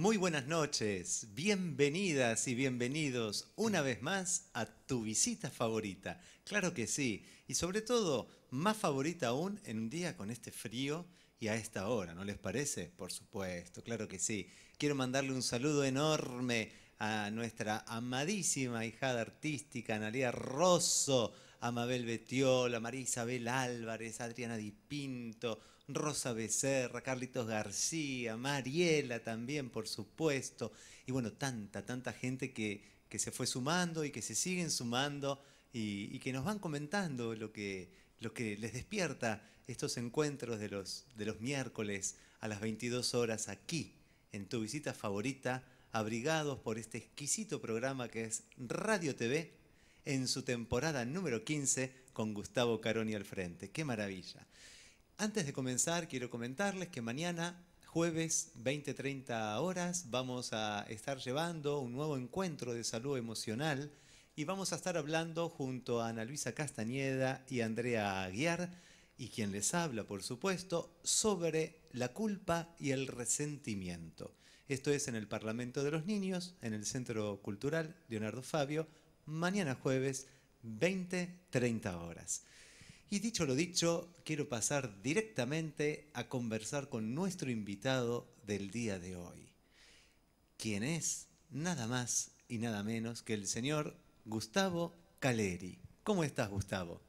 Muy buenas noches, bienvenidas y bienvenidos una vez más a tu visita favorita. Claro que sí, y sobre todo, más favorita aún en un día con este frío y a esta hora, ¿no les parece? Por supuesto, claro que sí. Quiero mandarle un saludo enorme a nuestra amadísima hijada artística, Analia Rosso, Amabel Betiola, María Isabel Álvarez, Adriana Di Pinto, Rosa Becerra, Carlitos García, Mariela también, por supuesto, y bueno, tanta, tanta gente que, que se fue sumando y que se siguen sumando y, que nos van comentando lo que, lo que les despierta estos encuentros de los, de los miércoles a las 22 horas aquí, en tu visita favorita, abrigados por este exquisito programa que es Radio TV, en su temporada número 15 con Gustavo Caroni al frente. ¡Qué maravilla! Antes de comenzar, quiero comentarles que mañana, jueves 20-30 horas, vamos a estar llevando un nuevo encuentro de salud emocional y vamos a estar hablando junto a Ana Luisa Castañeda y Andrea Aguiar, y quien les habla, por supuesto, sobre la culpa y el resentimiento. Esto es en el Parlamento de los Niños, en el Centro Cultural Leonardo Fabio, mañana jueves, 20-30 horas. Y dicho lo dicho, quiero pasar directamente a conversar con nuestro invitado del día de hoy, quien es nada más y nada menos que el señor Gustavo Caleri. ¿Cómo estás, Gustavo?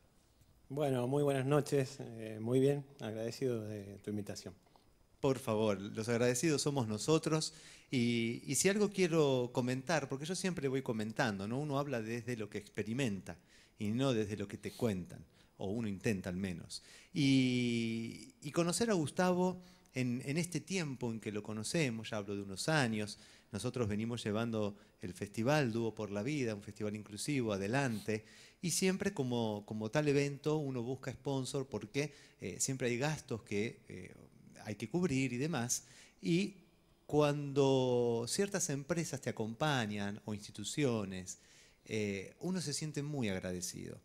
Bueno, muy buenas noches, eh, muy bien, agradecido de tu invitación. Por favor, los agradecidos somos nosotros. Y, y, si algo quiero comentar, porque yo siempre voy comentando, ¿no? Uno habla desde lo que experimenta y no desde lo que te cuentan o uno intenta al menos. Y, conocer a Gustavo en, este tiempo en que lo conocemos, ya hablo de unos años, nosotros venimos llevando el festival Dúo por la Vida, un festival inclusivo, adelante, y siempre como, tal evento uno busca sponsor porque eh, siempre hay gastos que eh, hay que cubrir y demás, y cuando ciertas empresas te acompañan o instituciones, eh, uno se siente muy agradecido.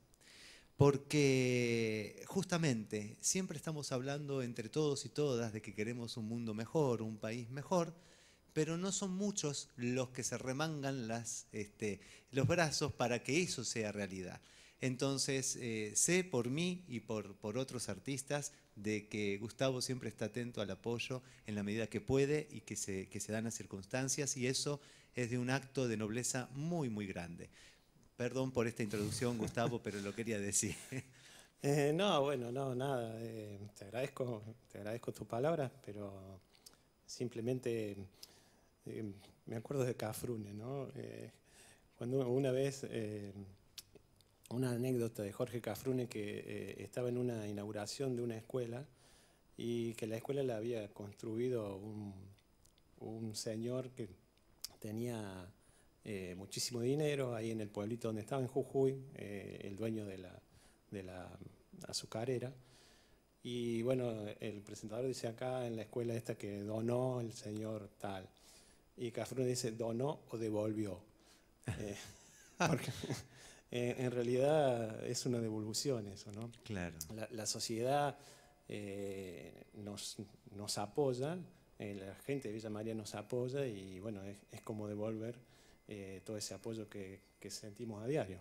Porque justamente siempre estamos hablando entre todos y todas de que queremos un mundo mejor, un país mejor, pero no son muchos los que se remangan este, los brazos para que eso sea realidad. Entonces, eh, sé por mí y por, otros artistas de que Gustavo siempre está atento al apoyo en la medida que puede y que se, que se dan las circunstancias y eso es de un acto de nobleza muy, muy grande. Perdón por esta introducción, Gustavo, pero lo quería decir. Eh, no, bueno, no, nada. Eh, te agradezco, te agradezco tus palabras, pero simplemente eh, me acuerdo de Cafrune, ¿no? cuando una vez una anécdota de Jorge Cafrune que estaba en una inauguración de una escuela y que la escuela la había construido un señor que tenía eh, muchísimo dinero, ahí en el pueblito donde estaba, en Jujuy, eh, el dueño de la, de azucarera. Y bueno, el presentador dice acá en la escuela esta que donó el señor tal. Y Cafrune dice, donó o devolvió. Eh, porque en realidad es una devolución eso, ¿no? Claro. La, sociedad nos, apoya, la gente de Villa María nos apoya y bueno, es como devolver eh, todo ese apoyo que, que, sentimos a diario.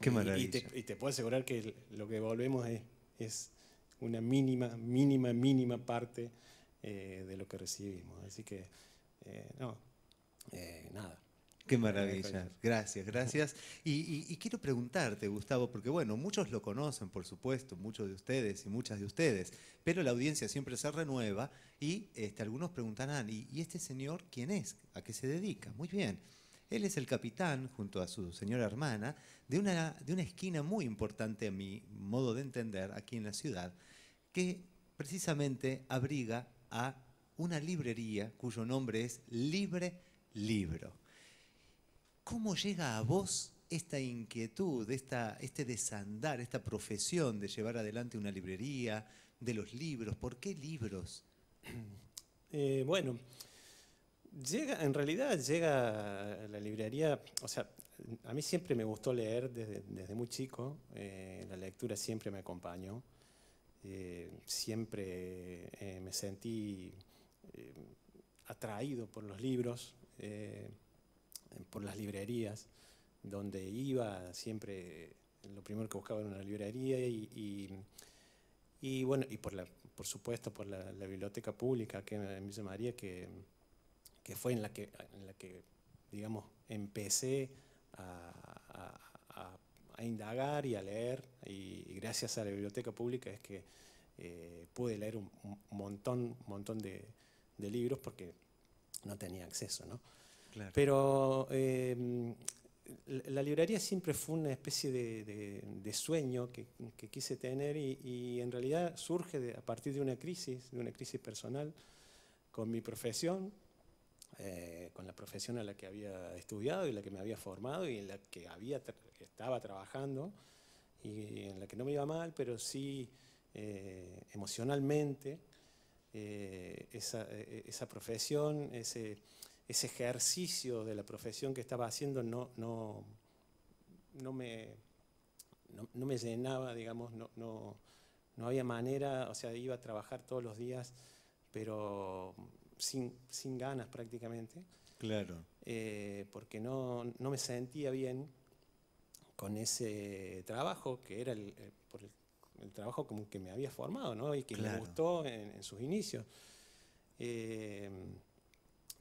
Qué maravilla. Y, te, puedo asegurar que lo que devolvemos es, es una mínima, mínima, mínima parte eh, de lo que recibimos. Así que, eh, no, nada. Qué maravilla. Gracias, gracias. Y, quiero preguntarte, Gustavo, porque bueno, muchos lo conocen, por supuesto, muchos de ustedes y muchas de ustedes, pero la audiencia siempre se renueva y este, algunos preguntarán, ¿y, ¿y este señor quién es? ¿A qué se dedica? Muy bien. Él es el capitán, junto a su señora hermana, de una, de una esquina muy importante a mi modo de entender aquí en la ciudad, que precisamente abriga a una librería cuyo nombre es Libre Libro. ¿Cómo llega a vos esta inquietud, esta, este desandar, esta profesión de llevar adelante una librería, de los libros? ¿Por qué libros? Eh, bueno, llega, en realidad llega la librería, o sea, a mí siempre me gustó leer desde, muy chico, eh, la lectura siempre me acompañó, eh, siempre eh, me sentí atraído por los libros, por las librerías, donde iba siempre lo primero que buscaba era una librería y, bueno, y por, la, por supuesto por la, biblioteca pública que me llamaría María, que que fue en la que, en la que digamos, empecé a, indagar y a leer, y, gracias a la biblioteca pública es que eh, pude leer un, montón, de, libros porque no tenía acceso, Pero eh, la librería siempre fue una especie de, sueño que, quise tener y, en realidad surge a partir de una crisis, de una crisis personal con mi profesión, eh, con la profesión a la que había estudiado y la que me había formado y en la que había estaba trabajando y en la que no me iba mal, pero sí eh, emocionalmente eh, esa, esa, profesión, ese, ese, ejercicio de la profesión que estaba haciendo no, no, no, me, no, no me llenaba, digamos, no, no, no había manera, o sea, iba a trabajar todos los días, pero sin, ganas prácticamente. Claro. Eh, porque no, no, me sentía bien con ese trabajo que era el, eh, el, trabajo como que me había formado, ¿no? Y que me gustó en, sus inicios. Eh,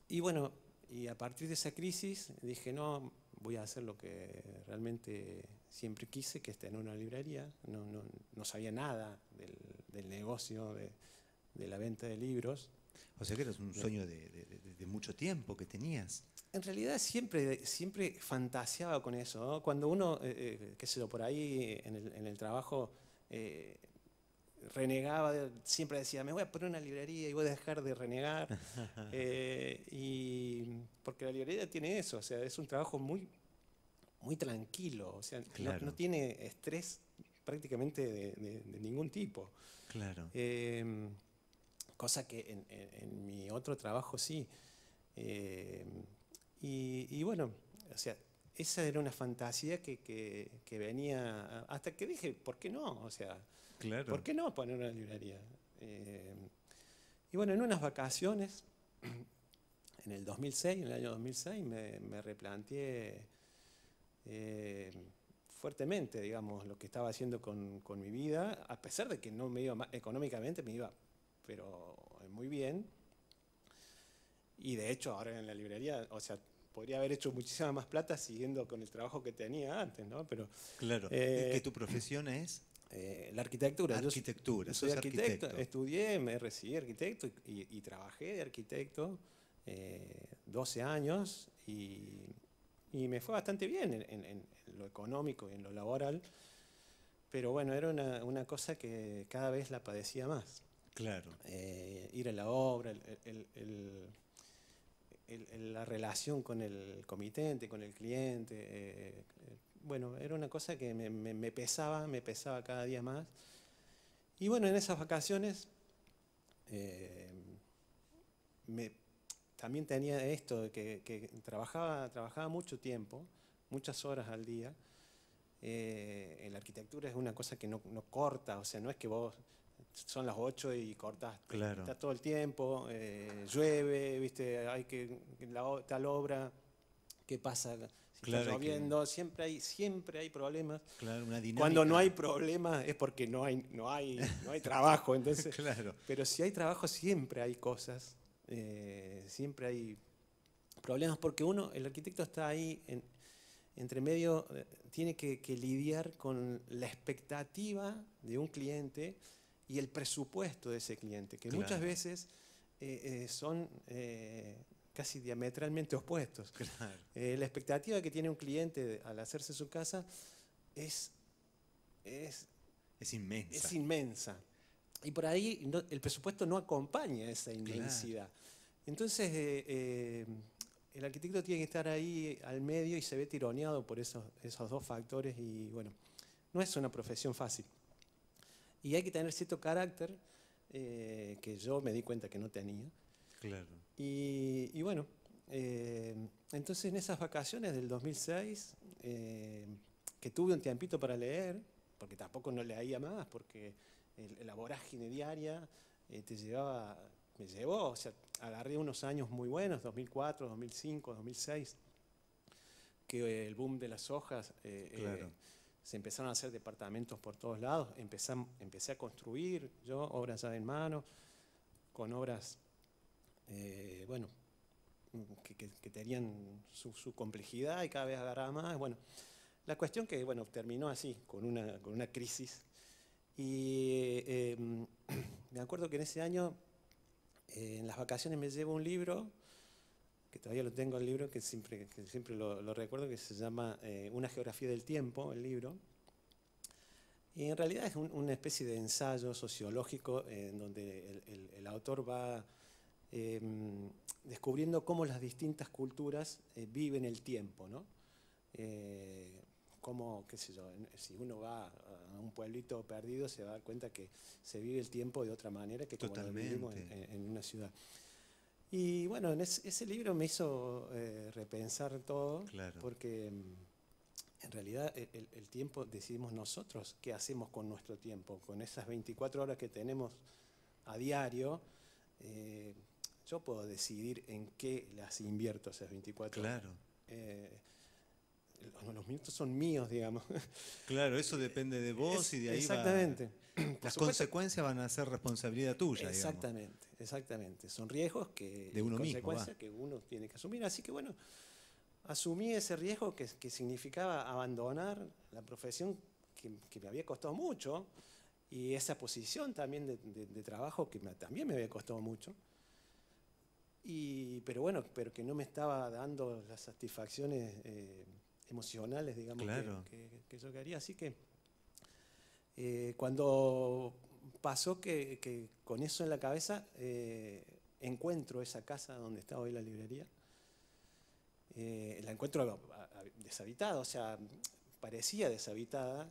y bueno, y a partir de esa crisis dije, no, voy a hacer lo que realmente siempre quise, que es en una librería. No, no, no sabía nada del, negocio de, de, la venta de libros. O sea que era un sueño de, mucho tiempo que tenías. En realidad siempre, siempre fantaseaba con eso. Cuando uno, que eh, eh, qué sé yo, por ahí en el, trabajo eh, renegaba, siempre decía, me voy a poner una librería y voy a dejar de renegar. y porque la librería tiene eso, o sea, es un trabajo muy, muy tranquilo, o sea, no, tiene estrés prácticamente de, de ningún tipo. Claro cosa que en, mi otro trabajo sí. Eh, y, bueno, o sea, esa era una fantasía que, venía, hasta que dije, ¿por qué no? O sea, ¿por qué no poner una librería? Eh, y bueno, en unas vacaciones, en el 2006, en el año 2006, me, me replanteé eh, fuertemente, digamos, lo que estaba haciendo con, con, mi vida, a pesar de que no me iba económicamente, me iba pero muy bien. Y de hecho, ahora en la librería, o sea, podría haber hecho muchísima más plata siguiendo con el trabajo que tenía antes, ¿no? Pero, claro, ¿qué eh, que tu profesión es... Eh, la arquitectura. Arquitectura, soy arquitecto, Estudié, me recibí arquitecto y, trabajé de arquitecto 12 eh, años y, me fue bastante bien en, lo económico y en lo laboral, pero bueno, era una cosa que cada vez la padecía más. Claro. Eh, ir a la obra, la relación con el comitente, con el cliente. Eh, eh, bueno, era una cosa que me, pesaba, me pesaba cada día más. Y bueno, en esas vacaciones también tenía esto, de que, trabajaba, trabajaba mucho tiempo, muchas horas al día. la arquitectura es una cosa que no, corta, o sea, no es que vos son las 8 y cortas Está todo el tiempo, eh, llueve, viste, hay que la, tal obra, qué pasa si está lloviendo, siempre hay siempre hay problemas. Cuando no hay problemas es porque no hay no hay no hay trabajo, entonces. Pero si hay trabajo siempre hay cosas, eh, siempre hay problemas porque uno el arquitecto está ahí entre medio eh, tiene que lidiar con la expectativa de un cliente y el presupuesto de ese cliente, que muchas veces eh, eh, son eh, casi diametralmente opuestos. la expectativa que tiene un cliente al hacerse su casa es, es, es inmensa. Es inmensa. Y por ahí el presupuesto no acompaña esa inmensidad. Entonces, el arquitecto tiene que estar ahí al medio y se ve tironeado por esos, esos dos factores y bueno, no es una profesión fácil. Y hay que tener cierto carácter eh, que yo me di cuenta que no tenía. Claro. Y, bueno, eh, entonces en esas vacaciones del 2006, eh, que tuve un tiempito para leer, porque tampoco no leía más, porque la vorágine diaria te llevaba, me llevó, o sea, agarré unos años muy buenos, 2004, 2005, 2006, que el boom de las hojas... Claro se empezaron a hacer departamentos por todos lados, empecé, empecé a construir yo obras ya en mano, con obras, eh, bueno, que, tenían su, complejidad y cada vez agarraba más. Bueno, la cuestión que, bueno, terminó así, con una, con una crisis. Y eh, em, me acuerdo que en ese año, eh, en las vacaciones me llevo un libro que todavía lo tengo el libro, que siempre, siempre lo, recuerdo, que se llama eh, Una geografía del tiempo, el libro. Y en realidad es una especie de ensayo sociológico eh, en donde el, autor va em, descubriendo cómo las distintas culturas eh, viven el tiempo, ¿no? cómo, qué sé yo, si uno va a un pueblito perdido se va a dar cuenta que se vive el tiempo de otra manera que como vivimos en, en una ciudad. Y bueno, en ese libro me hizo eh, repensar todo, porque mm, en realidad e, el, tiempo decidimos nosotros qué hacemos con nuestro tiempo, con esas 24 horas que tenemos a diario. Eh, yo puedo decidir en qué las invierto esas 24 horas. Claro. Eh, los minutos son míos, digamos. Claro, eso depende de vos y de ahí Exactamente. las consecuencias van a ser responsabilidad tuya, Exactamente exactamente. Son riesgos que, uno consecuencias que uno tiene que asumir. Así que bueno, asumí ese riesgo que, significaba abandonar la profesión que, me había costado mucho y esa posición también de, trabajo que también me había costado mucho. pero bueno, pero que no me estaba dando las satisfacciones eh, emocionales, digamos, que, yo quería. Así que eh, cuando pasó que, con eso en la cabeza eh, encuentro esa casa donde está hoy la librería. Eh, la encuentro deshabitada, o sea, parecía deshabitada.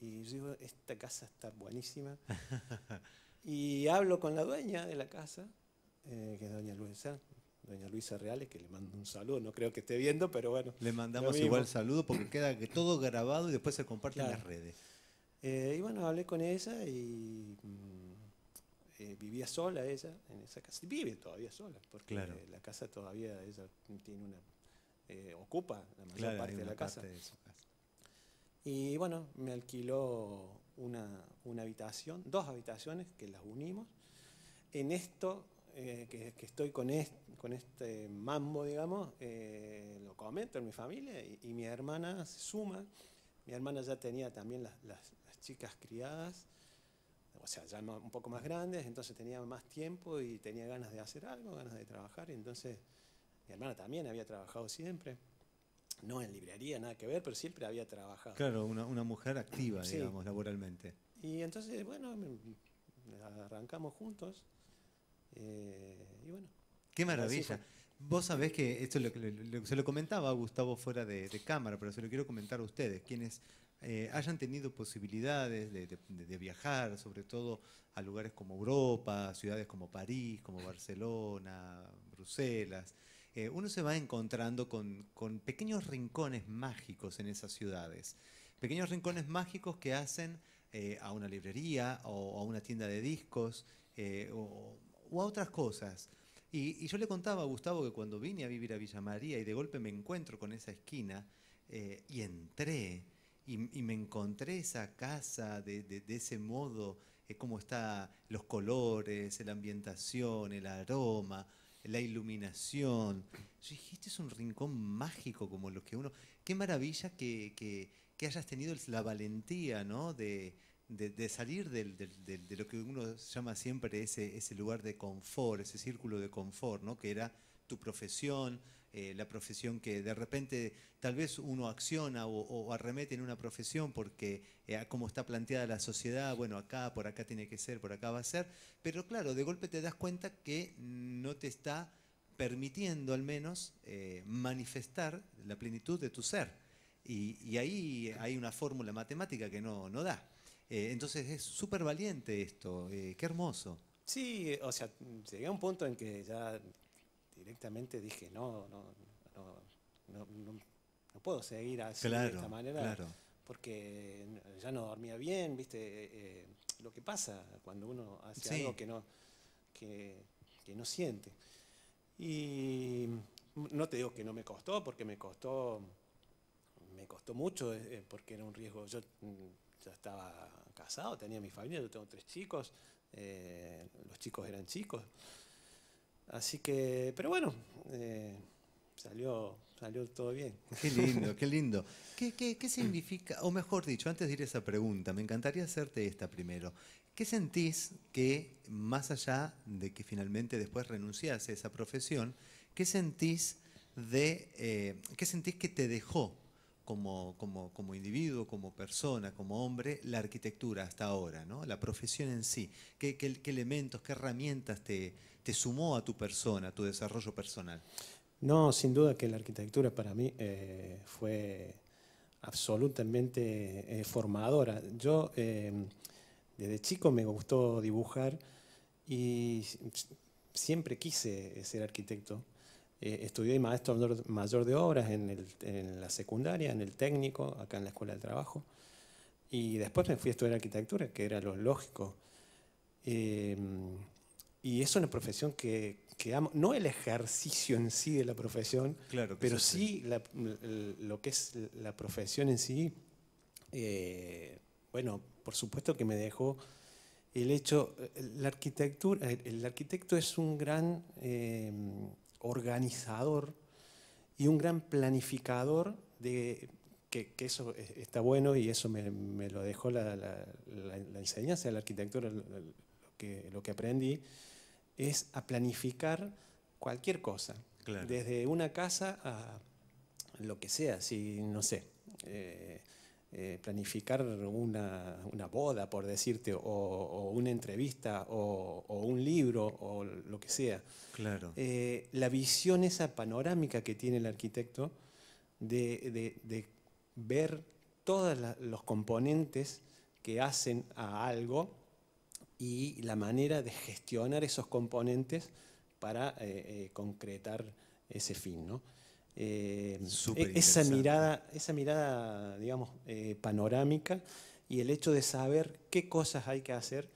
Y yo digo, esta casa está buenísima. y hablo con la dueña de la casa, eh, que es doña Luisa, doña Luisa Reales, que le mando un saludo, no creo que esté viendo, pero bueno. Le mandamos igual saludo porque queda todo grabado y después se comparte en las redes. Eh, y bueno, hablé con ella y mm, eh, vivía sola ella en esa casa. Vive todavía sola, porque la casa todavía ella tiene una eh, ocupa la mayor parte de la casa. Y bueno, me alquiló una, una, habitación, dos habitaciones que las unimos. En esto, que, estoy con, con este mambo, digamos, lo comento en mi familia y, mi hermana se suma mi hermana ya tenía también las, chicas criadas, o sea, ya un poco más grandes, entonces tenía más tiempo y tenía ganas de hacer algo, ganas de trabajar, y entonces mi hermana también había trabajado siempre, no en librería, nada que ver, pero siempre había trabajado. Claro, una, mujer activa, digamos, laboralmente. Y entonces, bueno, arrancamos juntos, eh, y bueno. Qué maravilla. Vos sabés que esto lo, se lo comentaba a Gustavo fuera de, de, cámara, pero se lo quiero comentar a ustedes, quienes eh, hayan tenido posibilidades de, viajar, sobre todo a lugares como Europa, ciudades como París, como Barcelona, Bruselas. Eh, uno se va encontrando con, con pequeños rincones mágicos en esas ciudades, pequeños rincones mágicos que hacen eh, a una librería o a una tienda de discos o, a otras cosas. Y, yo le contaba a Gustavo que cuando vine a vivir a Villa María y de golpe me encuentro con esa esquina y entré y, me encontré esa casa de, ese modo, cómo están los colores, la ambientación, el aroma, la iluminación. Yo dije, este es un rincón mágico como los que uno... Qué maravilla que, hayas tenido la valentía, ¿no? De, salir de lo que uno llama siempre ese, ese lugar de confort, ese círculo de confort, ¿no? que era tu profesión, eh, la profesión que de repente tal vez uno acciona o, arremete en una profesión porque eh, como está planteada la sociedad, bueno, acá, por acá tiene que ser, por acá va a ser, pero claro, de golpe te das cuenta que no te está permitiendo al menos eh, manifestar la plenitud de tu ser. Y, ahí hay una fórmula matemática que no, no da. entonces es súper valiente esto, qué hermoso. Sí, o sea, llega un punto en que ya directamente dije, no, no, no, no, puedo seguir así de esta manera. Porque ya no dormía bien, ¿viste? Eh, eh, lo que pasa cuando uno hace algo que no, que, no siente. Y no te digo que no me costó, porque me costó, me costó mucho, eh, porque era un riesgo. Yo mm, ya estaba casado, tenía mi familia, yo tengo tres chicos, los chicos eran chicos. Así que, pero bueno, eh, salió, salió todo bien. Qué lindo, qué lindo. ¿Qué, ¿Qué, qué, mm. significa, o mejor dicho, antes de ir a esa pregunta, me encantaría hacerte esta primero. ¿Qué sentís que, más allá de que finalmente después renunciás a esa profesión, qué sentís, de, eh, qué sentís que te dejó como, como, como, individuo, como persona, como hombre, la arquitectura hasta ahora, ¿no? la profesión en sí? ¿Qué, qué, qué elementos, qué herramientas te, te sumó a tu persona, a tu desarrollo personal? No, sin duda que la arquitectura para mí eh, fue absolutamente eh, formadora. Yo eh, desde chico me gustó dibujar y siempre quise ser arquitecto. estudié maestro mayor de obras en, en, la secundaria, en el técnico, acá en la escuela de trabajo. Y después me fui a estudiar arquitectura, que era lo lógico. Y es una profesión que, que amo, no el ejercicio en sí de la profesión, claro pero sí, lo que es la profesión en sí. Eh, bueno, por supuesto que me dejó el hecho, la arquitectura, el, arquitecto es un gran eh, organizador y un gran planificador de que, eso e, está bueno y eso me, me lo dejó la, la, enseñanza de la arquitectura, lo que, lo que aprendí es a planificar cualquier cosa. Desde una casa a lo que sea, si no sé. Eh, eh, planificar una, boda, por decirte, o, una entrevista, o, un libro, o lo que sea. Claro. Eh, la visión esa panorámica que tiene el arquitecto de ver todos los componentes que hacen a algo y la manera de gestionar esos componentes para eh, eh, concretar ese fin. ¿no? Eh, e, esa, mirada, esa mirada, digamos, panorámica y el hecho de saber qué cosas hay que hacer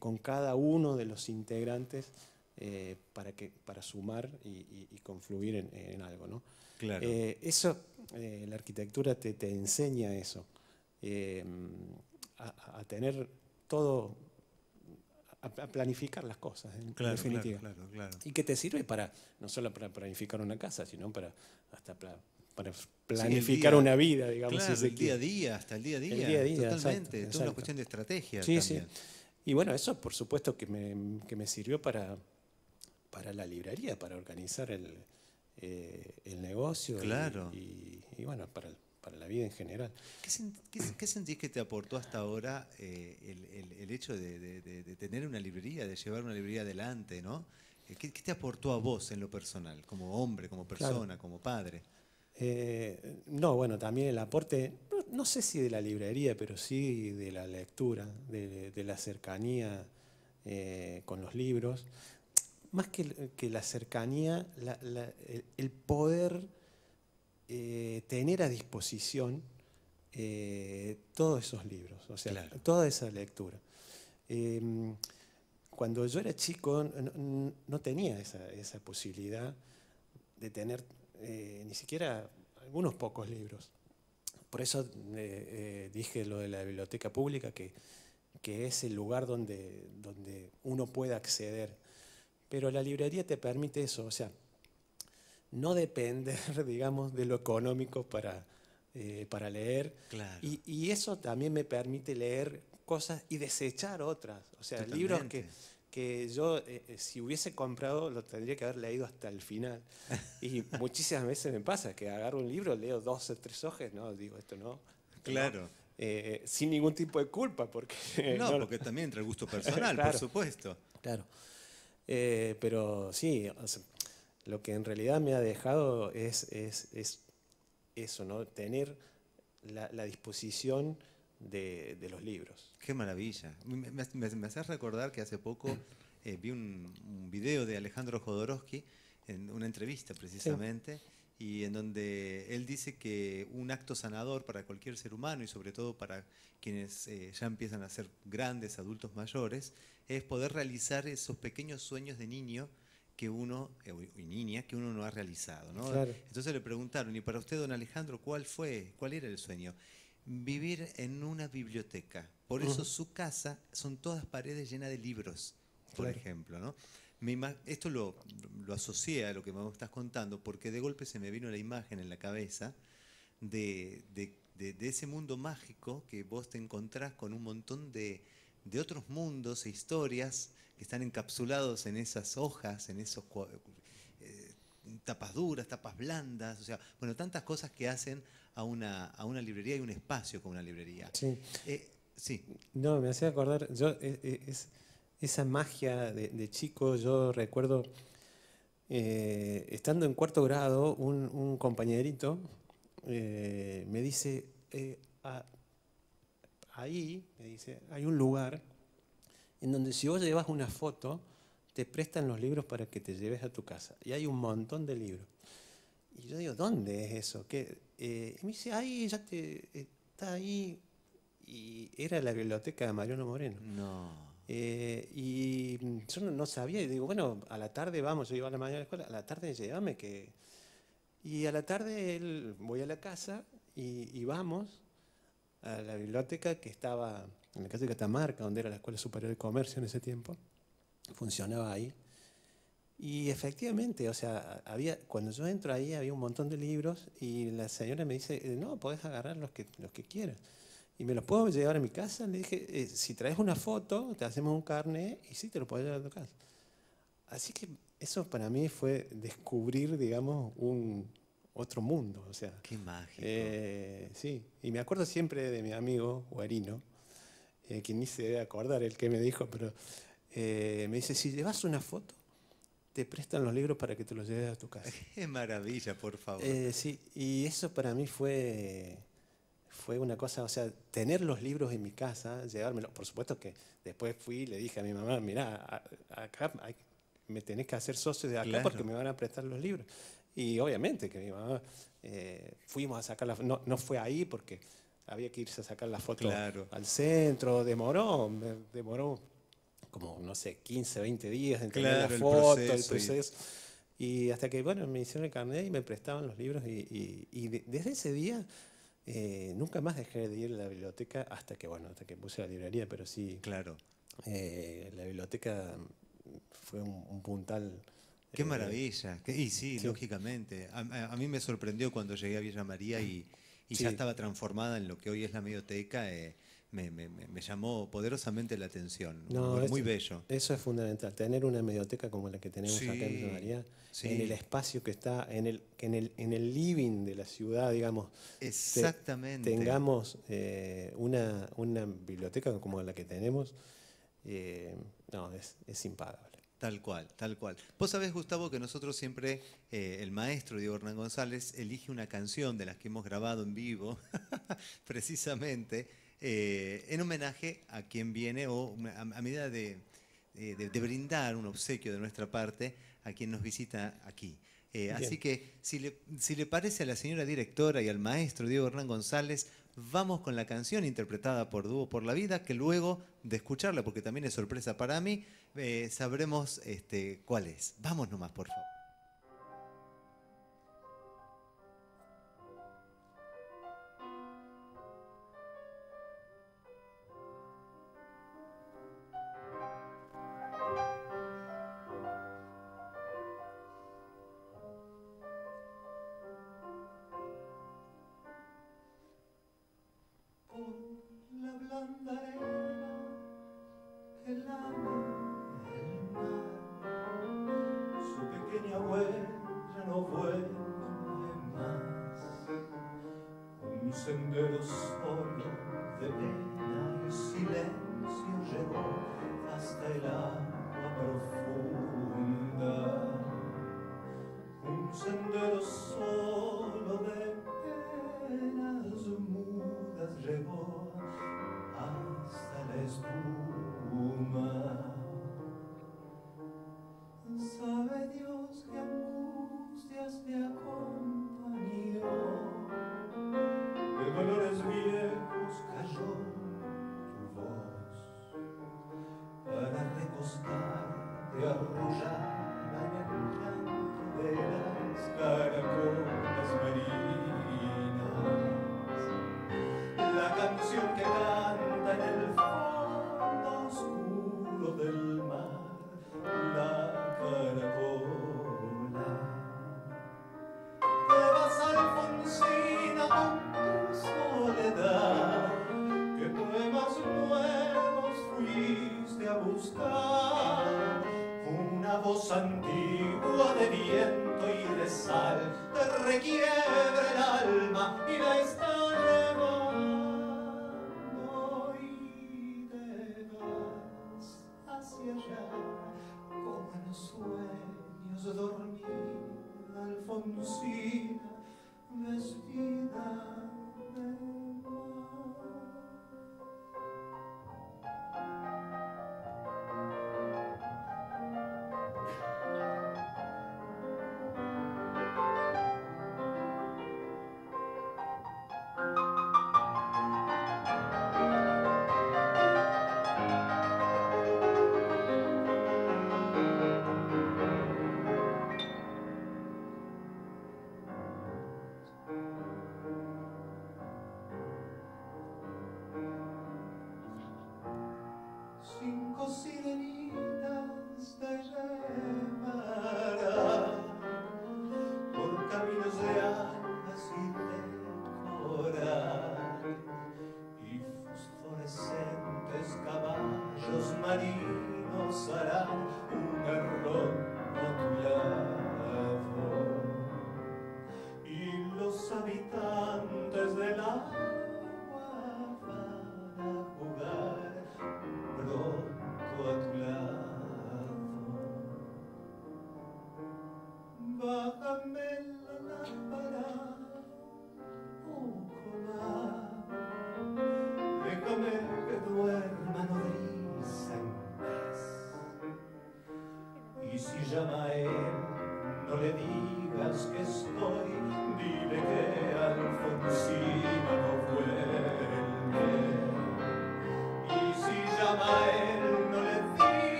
con cada uno de los integrantes para, que, para sumar y, confluir en, algo. ¿no? Claro. eso, la arquitectura te, te enseña eso, a, tener todo a, planificar las cosas, en definitiva. y que te sirve para, no solo para planificar una casa, sino para hasta para, planificar una vida, digamos. Claro, el día a día, hasta el día a día. totalmente. es una cuestión de estrategia. Y bueno, eso por supuesto que me, sirvió para, para la librería, para organizar el, eh, negocio. Claro. y bueno, para el para la vida en general. ¿Qué, sentís que te aportó hasta ahora eh, el, el, hecho de, de, tener una librería, de llevar una librería adelante, ¿no? Eh, ¿Qué, te aportó a vos en lo personal, como hombre, como persona, como padre? Eh, no, bueno, también el aporte, no, sé si de la librería, pero sí de la lectura, de, la cercanía con los libros. Más que, la cercanía, el poder eh, tener a disposición eh, todos esos libros, o sea, toda esa lectura. Em, cuando yo era chico no, tenía esa, posibilidad de tener eh, ni siquiera algunos pocos libros. Por eso dije lo de la biblioteca pública, que, que es el lugar donde, donde uno puede acceder. Pero la librería te permite eso, o sea, no depender, digamos, de lo económico para, eh, para leer. Y, eso también me permite leer cosas y desechar otras. O sea, libros que, que yo, eh, eh, si hubiese comprado, lo tendría que haber leído hasta el final. Y muchísimas veces me pasa que agarro un libro, leo dos o tres hojas, no, digo, esto no. claro. sin ningún tipo de culpa, porque... No, porque también entra el gusto personal, por supuesto. Claro. pero sí, o lo que en realidad me ha dejado es, eso, ¿no? tener la, disposición de, los libros. Qué maravilla. Me, hace recordar que hace poco mm. eh, vi un, video de Alejandro Jodorowsky en una entrevista precisamente. Y en donde él dice que un acto sanador para cualquier ser humano y sobre todo para quienes eh, ya empiezan a ser grandes adultos mayores es poder realizar esos pequeños sueños de niño que uno, eh, y niña que uno no ha realizado. ¿no? Entonces le preguntaron, ¿y para usted, don Alejandro, cuál fue, cuál era el sueño? Vivir en una biblioteca. Por eso su casa son todas paredes llenas de libros, por ejemplo. ¿no? esto lo, lo asocié a lo que me estás contando, porque de golpe se me vino la imagen en la cabeza de ese mundo mágico que vos te encontrás con un montón de de otros mundos e historias que están encapsulados en esas hojas, en esos eh, tapas duras, tapas blandas, o sea, bueno, tantas cosas que hacen a una, a una librería y un espacio como una librería. Sí. Eh, no, me hacía acordar, yo, eh, esa magia de, chico, yo recuerdo... estando en cuarto grado, un, compañerito me dice, ahí, me dice, hay un lugar en donde si vos llevas una foto, te prestan los libros para que te lleves a tu casa. Y hay un montón de libros. Y yo digo, ¿dónde es eso? Eh, y me dice, ahí, ya está ahí. Y era la biblioteca de Mariano Moreno. No. Eh, y yo no, sabía, y digo, bueno, a la tarde vamos, yo iba a la mañana a la escuela, a la tarde llévame que... Y a la tarde voy a la casa y vamos, a la biblioteca que estaba en la de Catamarca, donde era la Escuela Superior de Comercio en ese tiempo, funcionaba ahí. Y efectivamente, o sea, había, cuando yo entro ahí había un montón de libros y la señora me dice, no, podés agarrar los que, los que quieras. Y me los puedo llevar a mi casa. Le dije, eh, si traes una foto, te hacemos un carné y sí, te lo puedes llevar a tu casa. Así que eso para mí fue descubrir, digamos, un, otro mundo, o sea. Qué mágico. Eh, sí, y me acuerdo siempre de mi amigo Guarino, eh, quien ni se debe acordar el que me dijo, pero eh, me dice, si llevas una foto, te prestan los libros para que te los lleves a tu casa. Qué maravilla, por favor. sí, y eso para mí fue, fue una cosa, o sea, tener los libros en mi casa, llevármelos. Por supuesto que después fui y le dije a mi mamá, mira, acá me tenés que hacer socio de acá porque me van a prestar los libros. Y obviamente que mi mamá, eh, fuimos a sacar la no, no fue ahí porque había que irse a sacar la foto al centro, demoró, demoró como, no sé, 15, 20 días en la foto, el proceso. Y... hasta que, bueno, me hicieron el carnet y me prestaban los libros y, desde ese día... Eh, nunca más dejé de ir a la biblioteca hasta que, bueno, hasta que puse la librería, pero sí. Claro. Eh, la biblioteca fue un puntal Qué eh, maravilla. Y sí, lógicamente. A, mí me sorprendió cuando llegué a Villa María y, ya estaba transformada en lo que hoy es la medioteca. Eh, me, llamó poderosamente la atención. No, es muy bello. Eso es fundamental. Tener una medioteca como la que tenemos acá en Villa María, en el espacio que está, en el, living de la ciudad, digamos. Exactamente. tengamos eh, una, biblioteca como la que tenemos. no, es, es impagable. Tal cual, tal cual. Vos sabés, Gustavo, que nosotros siempre, eh, el maestro Diego Hernán González elige una canción de las que hemos grabado en vivo, precisamente, eh, en homenaje a quien viene o a, medida eh, de, brindar un obsequio de nuestra parte a quien nos visita aquí. así que, si le, si le parece a la señora directora y al maestro Diego Hernán González, vamos con la canción interpretada por Dúo por la Vida, que luego de escucharla, porque también es sorpresa para mí, eh, sabremos este, cuál es. Vamos nomás, por favor. Sunday.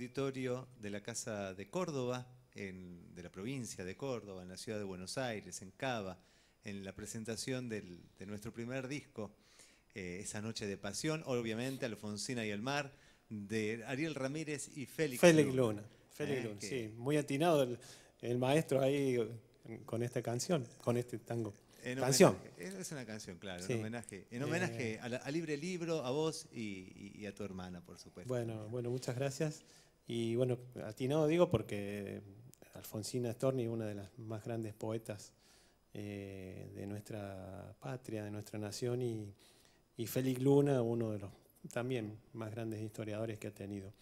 de la Casa de Córdoba, de la provincia de Córdoba, en la ciudad de Buenos Aires, en Cava, en la presentación de nuestro primer disco, eh, Esa Noche de Pasión, obviamente Alfonsina y el Mar, de Ariel Ramírez y Félix, Félix Luna. Félix eh, Luna, sí, muy atinado el, maestro ahí con esta canción, con este tango. canción. es una canción, claro, en homenaje, en homenaje eh. a, Libre Libro, a vos y, a tu hermana, por supuesto. Bueno, bueno, muchas gracias. Y bueno, atinado digo porque Alfonsina Storni, es una de las más grandes poetas eh, de nuestra patria, de nuestra nación, y, Félix Luna, uno de los también más grandes historiadores que ha tenido.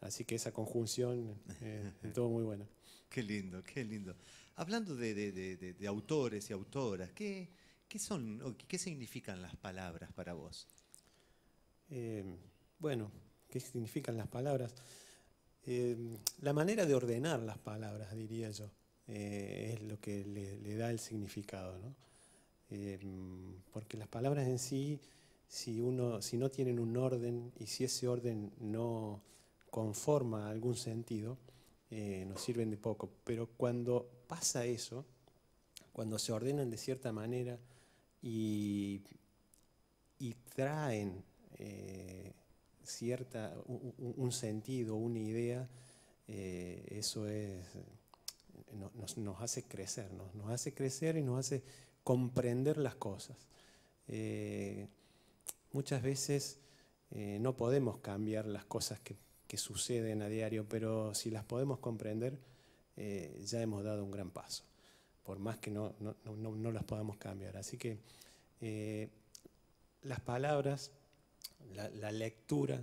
Así que esa conjunción eh, todo muy bueno. Qué lindo, qué lindo. Hablando de, autores y autoras, ¿qué, son qué significan las palabras para vos? Eh, bueno, ¿qué significan las palabras? Em, la manera de ordenar las palabras, diría yo, eh, es lo que le, da el significado. ¿no? Em, porque las palabras en sí, si, uno, si no tienen un orden y si ese orden no conforma algún sentido, eh, nos sirven de poco. Pero cuando pasa eso, cuando se ordenan de cierta manera y traen eh, cierta, un, sentido, una idea, eh, eso es, eh, nos, hace crecer, nos hace crecer y nos hace comprender las cosas. Eh, muchas veces no podemos cambiar las cosas que, que, suceden a diario, pero si las podemos comprender, ya hemos dado un gran paso, por más que no, no, no, no las podamos cambiar. Así que las palabras la, lectura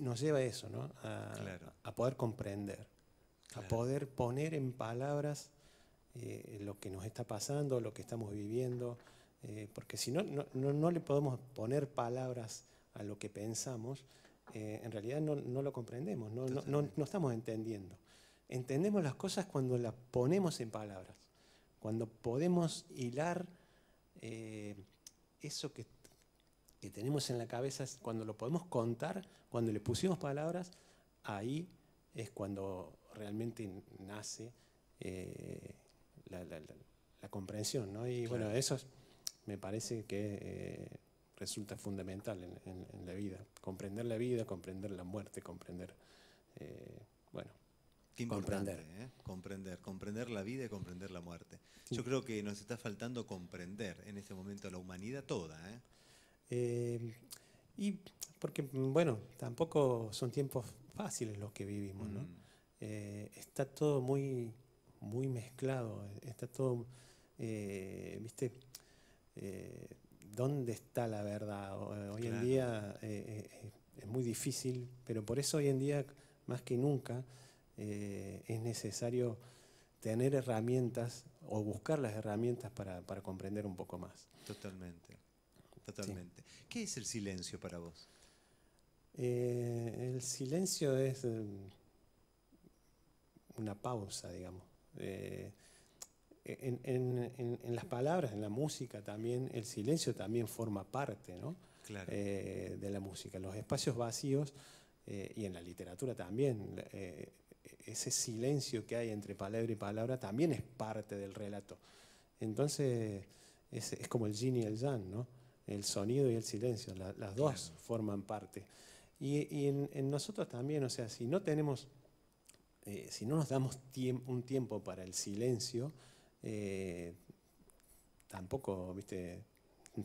nos lleva a eso, ¿no? A, poder comprender, a poder poner en palabras eh, lo que nos está pasando, lo que estamos viviendo, eh, porque si no, no, le podemos poner palabras a lo que pensamos, eh, en realidad no, lo comprendemos, no, no, estamos entendiendo. Entendemos las cosas cuando las ponemos en palabras, cuando podemos hilar eso que que tenemos en la cabeza, cuando lo podemos contar, cuando le pusimos palabras, ahí es cuando realmente nace eh, la, comprensión. ¿no? Y bueno, eso me parece que eh, resulta fundamental en, la vida. Comprender la vida, comprender la muerte, comprender, eh, bueno, comprender. Comprender, comprender la vida y comprender la muerte. Yo creo que nos está faltando comprender en este momento a la humanidad toda. ¿eh? Eh, y porque, bueno, tampoco son tiempos fáciles los que vivimos, ¿no? Mm. Eh, está todo muy, muy mezclado, está todo, eh, viste, ¿dónde está la verdad? Hoy en día es muy difícil, pero por eso hoy en día, más que nunca, es necesario tener herramientas o buscar las herramientas para, para comprender un poco más. Totalmente. Totalmente. ¿Qué es el silencio para vos? Eh, el silencio es mm, una pausa, digamos. Eh, en, las palabras, en la música también, el silencio también forma parte ¿no? Eh, de la música. Los espacios vacíos y en la literatura también, ese silencio que hay entre palabra y palabra también es parte del relato. Entonces, es, es como el yin y el yang, ¿no? el sonido y el silencio, las dos forman parte. Y, en, nosotros también, o sea, si no tenemos, eh, si no nos damos un tiempo para el silencio, eh, tampoco, viste,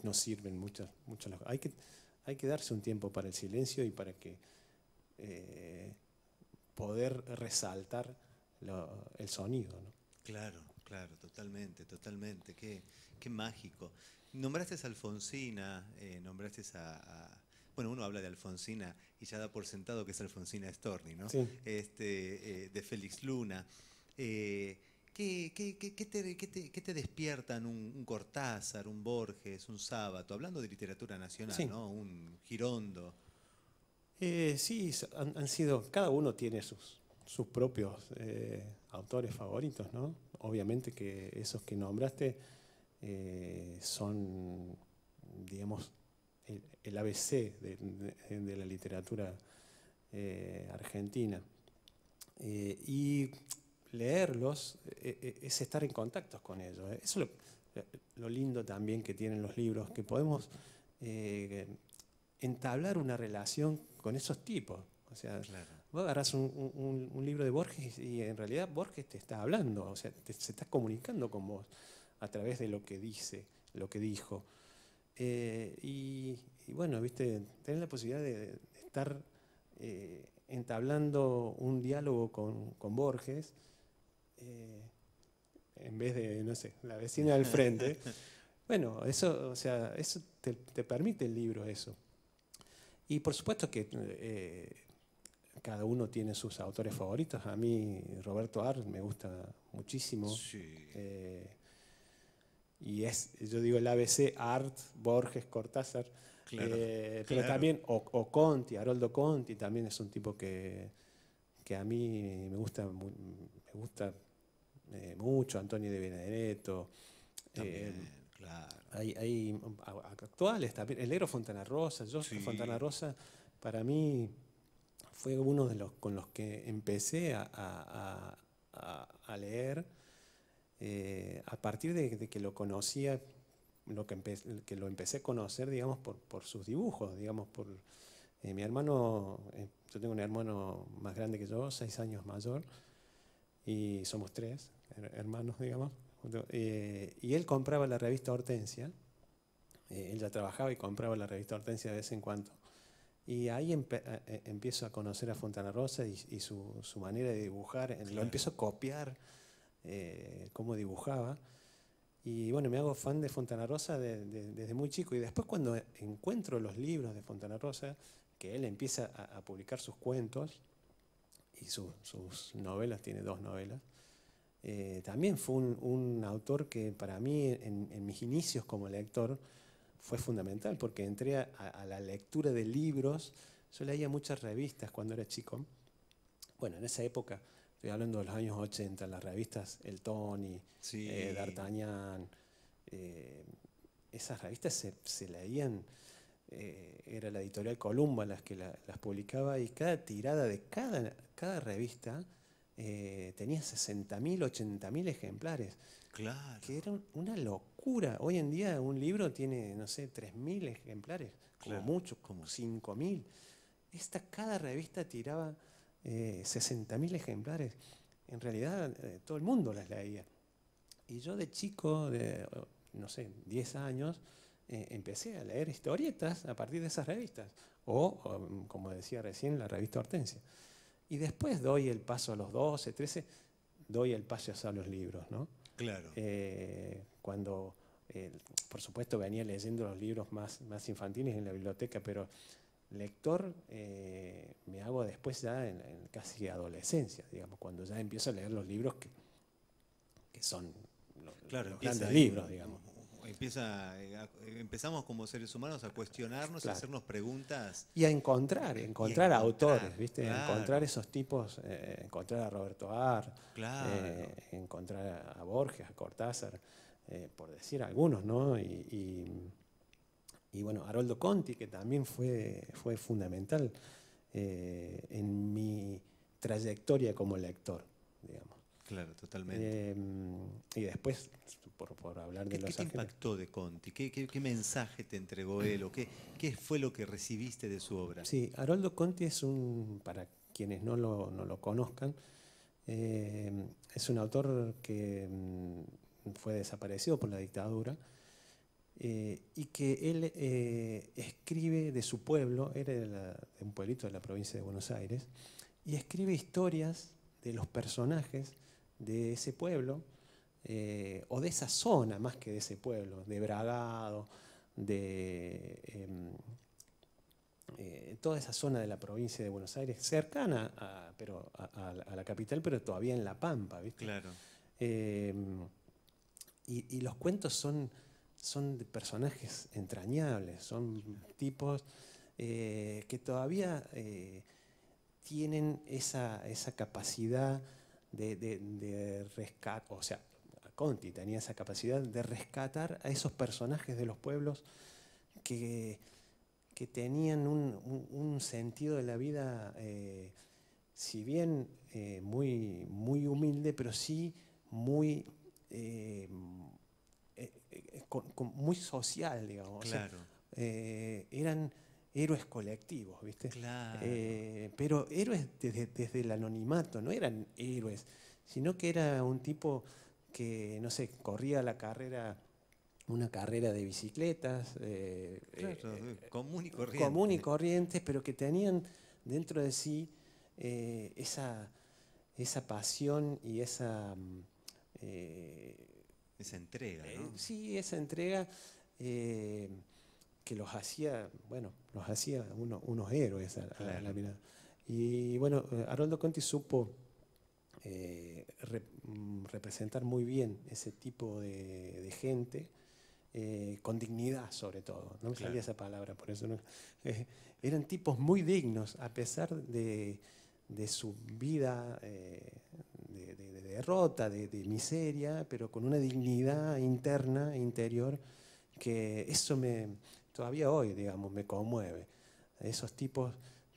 nos sirven muchas, muchas hay que Hay que darse un tiempo para el silencio y para que eh, poder resaltar el sonido, Claro, claro, totalmente, totalmente. Qué, qué mágico. Nombraste a Alfonsina, eh, nombraste a, Bueno, uno habla de Alfonsina y ya da por sentado que es Alfonsina Storni, ¿no? Este, eh, de Félix Luna. Eh, ¿qué, te, despiertan un, Cortázar, un Borges, un Sábato? Hablando de literatura nacional, ¿no? Un Girondo. sí, han, sido. Cada uno tiene sus, sus propios autores favoritos, ¿no? Obviamente que esos que nombraste eh, son, digamos, el, ABC de, la literatura eh, argentina. Eh, y leerlos es estar en contacto con ellos. Eso es lo, lindo también que tienen los libros, que podemos entablar una relación con esos tipos. O sea, vos agarrás un, libro de Borges y en realidad Borges te está hablando, o sea, te, se está comunicando con vos a través de lo que dice, lo que dijo. Eh, y, bueno, viste, tener la posibilidad de, estar eh, entablando un diálogo con, Borges, eh, en vez de, no sé, la vecina del frente. bueno, eso, o sea, eso te, permite el libro eso. Y por supuesto que cada uno tiene sus autores favoritos. A mí Roberto Arlt me gusta muchísimo y es, yo digo el ABC, Art, Borges, Cortázar, claro, eh, pero también o, Conti, Haroldo Conti también es un tipo que, que a mí me gusta, me gusta eh, mucho, Antonio de Benedetto. Eh, claro. Hay, hay, actuales también, el negro Fontana Rosa, yo Fontana Rosa, para mí fue uno de los con los que empecé a, a, a, a leer eh, a partir de, que lo conocía, lo que, lo empecé a conocer, digamos, por, por sus dibujos, digamos, por eh, mi hermano, eh, yo tengo un hermano más grande que yo, seis años mayor, y somos tres hermanos, digamos, y él compraba la revista Hortensia, él ya trabajaba y compraba la revista Hortensia de vez en cuando. Y ahí empiezo a conocer a Fontana Rosa y, su, manera de dibujar, lo empiezo a copiar. Eh, cómo dibujaba. Y bueno, me hago fan de Fontana Rosa desde muy chico. Y después cuando encuentro los libros de Fontana Rosa, que él empieza a, publicar sus cuentos y sus novelas, tiene dos novelas, eh, también fue un, autor que para mí en, mis inicios como lector fue fundamental, porque entré a, a la lectura de libros, yo leía muchas revistas cuando era chico. Bueno, en esa época Estoy hablando de los años 80, las revistas El Tony, eh, D'Artagnan. Eh, esas revistas se, leían, eh, era la editorial Columba las que las publicaba y cada tirada de cada, revista tenía 60.000, 80.000 ejemplares. Claro. Que era una locura. Hoy en día un libro tiene, no sé, 3.000 ejemplares, como muchos, mucho, como 5.000. Esta, cada revista tiraba 60.000 eh, ejemplares. En realidad eh, todo el mundo las leía. Y yo de chico, de, no sé, 10 años, eh, empecé a leer historietas a partir de esas revistas. O, um, como decía recién, la revista Hortensia. Y después doy el paso a los 12, 13, doy el paso a los libros, ¿no? Claro. cuando, por supuesto, venía leyendo los libros más infantiles en la biblioteca, pero lector eh, me hago después ya en, casi adolescencia, digamos, cuando ya empiezo a leer los libros que, que son los, claro, grandes libros, digamos. Empieza, eh, empezamos como seres humanos a cuestionarnos, a hacernos preguntas. Y a encontrar, encontrar, autores, ¿viste? Encontrar esos tipos, eh, encontrar a Roberto Ar, encontrar a Borges, a Cortázar, por decir algunos, ¿no? y y bueno, Haroldo Conti, que también fue, fue fundamental eh, en mi trayectoria como lector, digamos. Claro, totalmente. Eh, y después, por, por hablar de los ¿Qué impactó de Conti? ¿Qué, mensaje te entregó él? ¿O qué, qué fue lo que recibiste de su obra? Sí, Haroldo Conti es un, para quienes no lo, no lo conozcan, eh, es un autor que mm, fue desaparecido por la dictadura eh, y que él eh, escribe de su pueblo, era de, un pueblito de la provincia de Buenos Aires, y escribe historias de los personajes de ese pueblo, eh, o de esa zona más que de ese pueblo, de Bragado, de em, toda esa zona de la provincia de Buenos Aires, cercana a, pero, a, la capital, pero todavía en La Pampa, ¿viste? Claro. Em, y los cuentos son son personajes entrañables, son tipos eh, que todavía eh, tienen esa, capacidad de, de, rescatar, o sea, Conti tenía esa capacidad de rescatar a esos personajes de los pueblos que, que tenían un, sentido de la vida, eh, si bien muy, muy humilde, pero sí muy eh, muy social, digamos. Eh, eran héroes colectivos, ¿viste? Eh, pero héroes desde, el anonimato, no eran héroes, sino que era un tipo que, no sé, corría la carrera, una carrera de bicicletas. común y corriente. Común y corriente, pero que tenían dentro de sí esa, esa pasión y esa mm, esa entrega, eh, ¿no? sí, esa entrega eh, que los hacía, bueno, los hacía unos héroes a, la mirada. Y bueno, Haroldo Conti supo eh, representar muy bien ese tipo de, gente, con dignidad sobre todo. No me salía esa palabra, por eso no, eran tipos muy dignos, a pesar de, de su vida de, derrota, de, miseria, pero con una dignidad interna, e interior, que eso me, todavía hoy, digamos, me conmueve. Esos tipos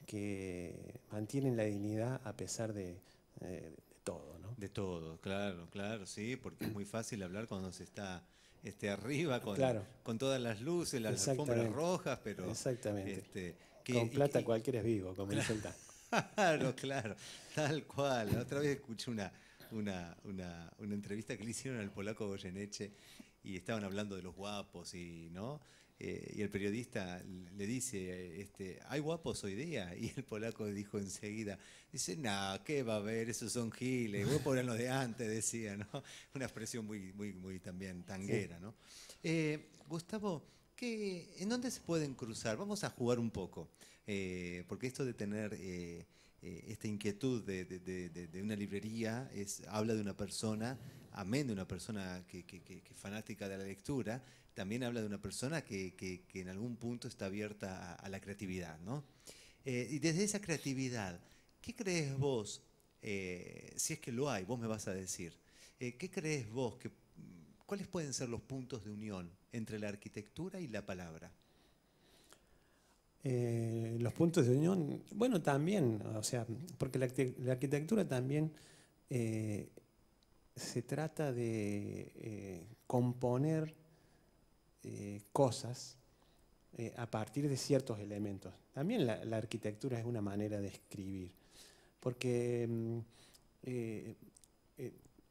que mantienen la dignidad a pesar de, eh, todo, ¿no? De todo, claro, claro, sí, porque es muy fácil hablar cuando se está arriba con, con todas las luces, las alfombras rojas, pero... Exactamente. Este, con plata cualquiera es vivo, como el Claro, claro, tal cual. otra vez escuché una, entrevista que le hicieron al polaco Goyeneche y estaban hablando de los guapos y no eh, y el periodista le dice este hay guapos hoy día y el polaco dijo enseguida dice no qué va a haber esos son giles a eran los de antes decía no una expresión muy muy muy también tanguera no eh, Gustavo en dónde se pueden cruzar vamos a jugar un poco eh, porque esto de tener eh, eh, esta inquietud de, una librería habla de una persona, amén de una persona que, fanática de la lectura, también habla de una persona que, en algún punto está abierta a, la creatividad, ¿no? y desde esa creatividad, ¿qué crees vos, si es que lo hay, vos me vas a decir, ¿qué crees vos, que, cuáles pueden ser los puntos de unión entre la arquitectura y la palabra? Eh, los puntos de unión, bueno, también, o sea, porque la, arquitectura también eh, se trata de eh, componer cosas a partir de ciertos elementos. También la, arquitectura es una manera de escribir, porque mm,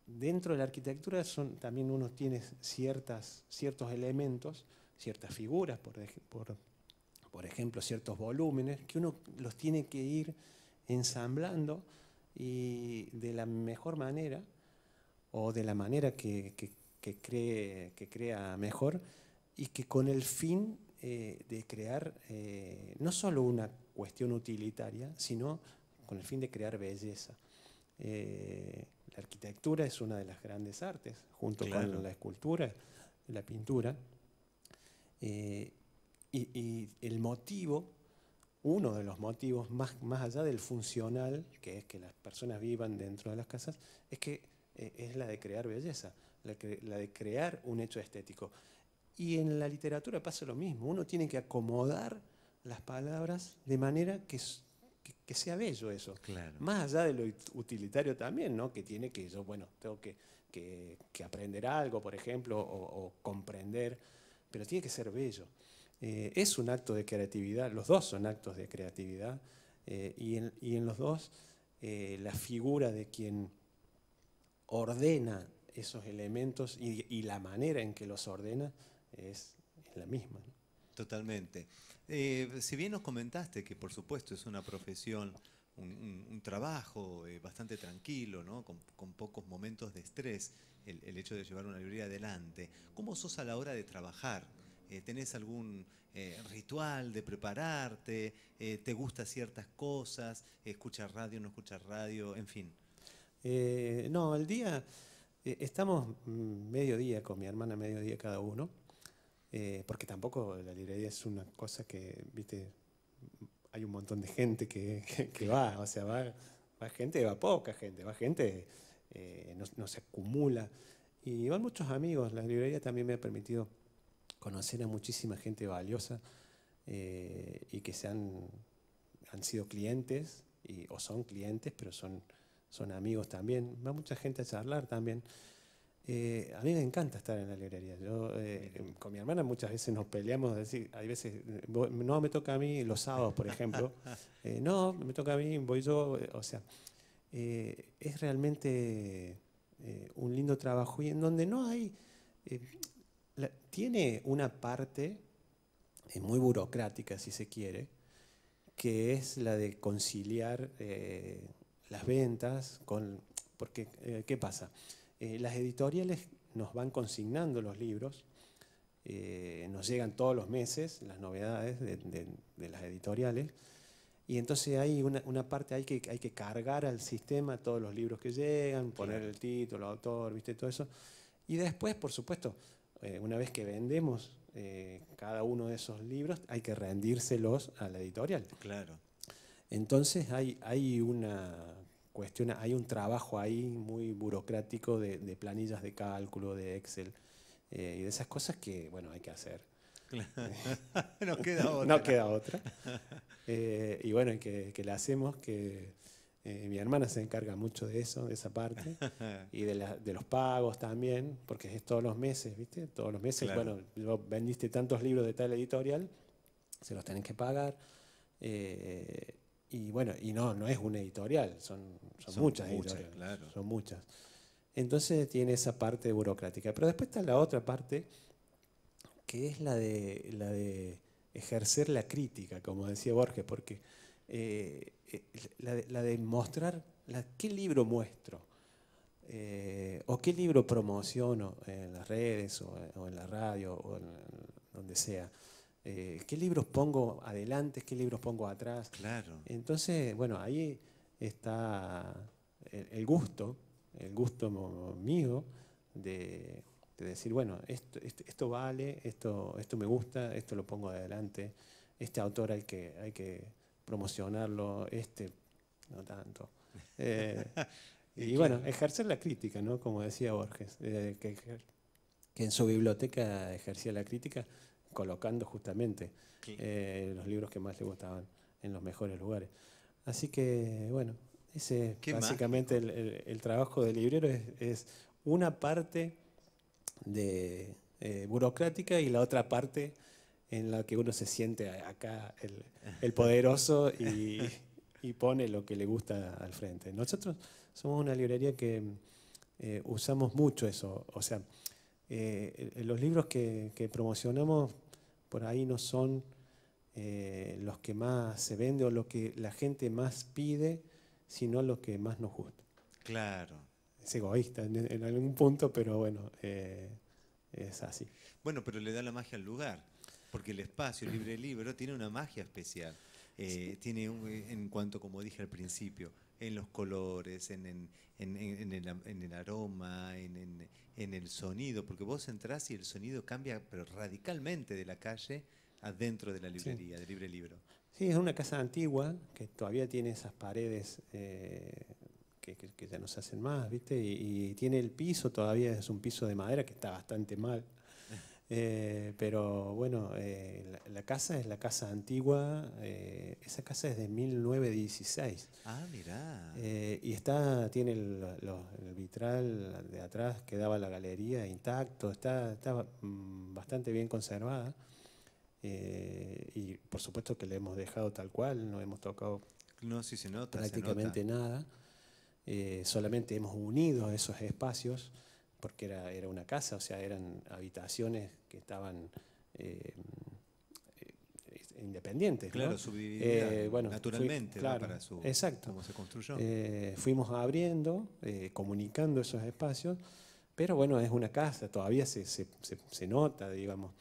dentro de la arquitectura son, también uno tiene ciertas, ciertos elementos, ciertas figuras, por, por por ejemplo, ciertos volúmenes, que uno los tiene que ir ensamblando y de la mejor manera o de la manera que, cree, que crea mejor y que con el fin eh, de crear eh, no solo una cuestión utilitaria, sino con el fin de crear belleza. Eh, la arquitectura es una de las grandes artes, junto con la escultura, la pintura. Y, el motivo, uno de los motivos más, más allá del funcional, que es que las personas vivan dentro de las casas, es que eh, es la de crear belleza, la, de crear un hecho estético. Y en la literatura pasa lo mismo, uno tiene que acomodar las palabras de manera que sea bello eso. Más allá de lo utilitario también, ¿no? Que tiene que yo, bueno, tengo que, que, aprender algo, por ejemplo, o, comprender, pero tiene que ser bello. Eh, es un acto de creatividad, los dos son actos de creatividad, eh, y, en, los dos eh, la figura de quien ordena esos elementos y, la manera en que los ordena es la misma. Totalmente. si bien nos comentaste que por supuesto es una profesión, un, trabajo bastante tranquilo, ¿no? con, pocos momentos de estrés, el, el hecho de llevar una librería adelante, ¿cómo sos a la hora de trabajar? Eh, ¿Tenés algún eh, ritual de prepararte? Eh, ¿Te gustan ciertas cosas? ¿Escuchas radio, no escuchas radio? En fin. no, el día, estamos mediodía con mi hermana, mediodía cada uno, porque tampoco la librería es una cosa que, viste, hay un montón de gente que, va, o sea, va, va, gente, va poca gente, va gente, no, no se acumula. Y van muchos amigos, la librería también me ha permitido conocer a muchísima gente valiosa eh, y que se han, sido clientes o son clientes, pero son, son amigos también. Va mucha gente a charlar también. Eh, a mí me encanta estar en la librería. Yo, eh, con mi hermana muchas veces nos peleamos, decir, hay veces, no, me toca a mí los sábados, por ejemplo. no, me toca a mí, voy yo. O sea, es realmente un lindo trabajo y en donde no hay tiene una parte eh, muy burocrática, si se quiere, que es la de conciliar eh, las ventas con... Porque, eh, ¿qué pasa? las editoriales nos van consignando los libros, nos llegan todos los meses las novedades de, las editoriales, y entonces hay una, parte, hay que, hay que cargar al sistema todos los libros que llegan, poner el título, el autor, ¿viste? Todo eso. Y después, por supuesto, eh, una vez que vendemos eh, cada uno de esos libros, hay que rendírselos a la editorial. Claro. Entonces hay, hay una cuestión, hay un trabajo ahí muy burocrático de, planillas de cálculo, de Excel eh, y de esas cosas que, bueno, hay que hacer. no queda otra. no queda otra. y bueno, que, que la hacemos, que eh, mi hermana se encarga mucho de eso, de esa parte, y de, los pagos también, porque es todos los meses, ¿viste? Todos los meses, bueno, vendiste tantos libros de tal editorial, se los tenés que pagar. Eh, y bueno, y no, no es una editorial, son, muchas, editoriales. Claro. Son muchas. Entonces tiene esa parte burocrática. Pero después está la otra parte, que es la de, la de ejercer la crítica, como decía Borges, porque eh, eh, la, de, mostrar qué libro muestro eh, o qué libro promociono en las redes o, en la radio o donde sea. ¿Qué libros pongo adelante? ¿Qué libros pongo atrás? Claro. Entonces, bueno, ahí está el, gusto, el gusto mío de, decir, bueno, esto, esto, vale, esto, esto me gusta, esto lo pongo adelante, este autor que, hay que promocionarlo, este no tanto. Eh, y, bueno, ejercer la crítica, ¿no? Como decía Borges, eh, que, en su biblioteca ejercía la crítica colocando justamente eh, los libros que más le gustaban en los mejores lugares. Así que, bueno, ese básicamente el, trabajo del librero es, una parte burocrática y la otra parte en la que uno se siente acá el, poderoso y, pone lo que le gusta al frente. Nosotros somos una librería que eh, usamos mucho eso, o sea, eh, los libros que, promocionamos por ahí no son eh, los que más se venden o lo que la gente más pide, sino lo que más nos gusta. Claro. Es egoísta en algún punto, pero bueno, es así. Bueno, pero le da la magia al lugar porque el espacio libre libro tiene una magia especial. Eh, tiene, un, eh, en cuanto, como dije al principio, en los colores, en, en, el, aroma, en, el sonido, porque vos entras y el sonido cambia, pero radicalmente de la calle adentro de la librería, de del libre libro. Sí, es una casa antigua que todavía tiene esas paredes eh, que, ya no se hacen más, ¿viste? y, tiene el piso todavía, es un piso de madera que está bastante mal. Eh, pero bueno, eh, la, casa es la casa antigua, eh, esa casa es de 1916. Ah, mirá. y está, tiene el, vitral de atrás que daba la galería intacto, está, está mm, bastante bien conservada. y por supuesto que la hemos dejado tal cual, no hemos tocado no, si prácticamente nada. solamente hemos unido esos espacios porque era, era una casa, o sea, eran habitaciones que estaban eh, eh, independientes. Claro, subdivididas eh, bueno, naturalmente, para su, exacto. cómo se construyó. fuimos abriendo, comunicando esos espacios, pero bueno, es una casa, todavía se, se, se, nota, digamos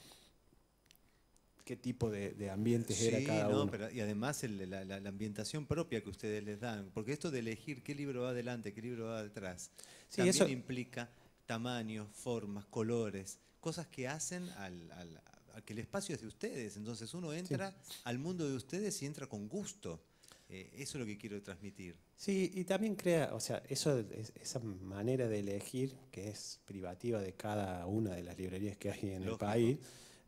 qué tipo de, de ambientes era cada no, uno. Pero, y además la, la, ambientación propia que ustedes les dan, porque esto de elegir qué libro va adelante, qué libro va detrás, sí, también eso, implica tamaños, formas, colores, cosas que hacen al, que el espacio es de ustedes. Entonces uno entra al mundo de ustedes y entra con gusto. Eh, eso es lo que quiero transmitir. Sí, y también crea, o sea, esa manera de elegir, que es privativa de cada una de las librerías que hay en el país,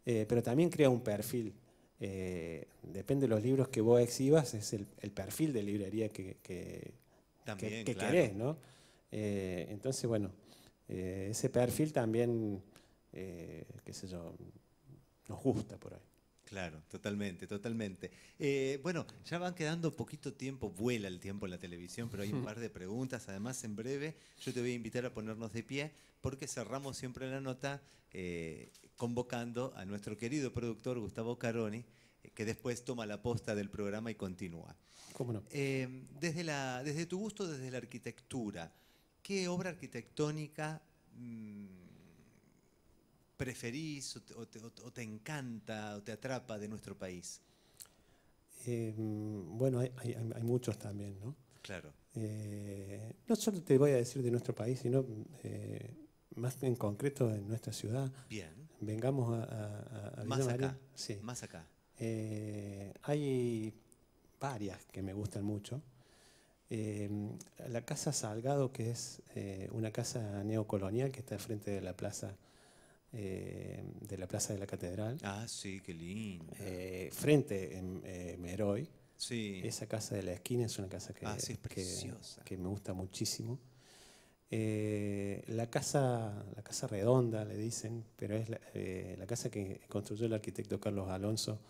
eh, pero también crea un perfil. Eh, depende de los libros que vos exhibas, es el, perfil de librería que, querés, ¿no? entonces, bueno, eh, ese perfil también, eh, qué sé yo, nos gusta por ahí. Claro, totalmente, totalmente. Eh, bueno, ya van quedando poquito tiempo, vuela el tiempo en la televisión, pero hay un par de preguntas. Además, en breve yo te voy a invitar a ponernos de pie porque cerramos siempre la nota convocando a nuestro querido productor Gustavo Caroni, que después toma la posta del programa y continúa. ¿Cómo no? desde, la, desde tu gusto, desde la arquitectura, ¿qué obra arquitectónica mm, preferís o te, encanta o te atrapa de nuestro país? Em, bueno, hay, muchos también, ¿no? Claro. Eh, no solo te voy a decir de nuestro país, sino eh, más en concreto de nuestra ciudad. Bien. Vengamos a, a, más acá. Sí. Más acá. Eh, hay varias que me gustan mucho. Em, la Casa Salgado, que es eh, una casa neocolonial que está frente de la plaza. Em, de la Plaza de la Catedral. Ah, sí, qué lindo. Eh, frente en em, Meroy. Esa casa de la esquina es una casa que, ah, me gusta muchísimo. Eh, la, casa, la casa redonda, le dicen, pero es la, casa que construyó el arquitecto Carlos Alonso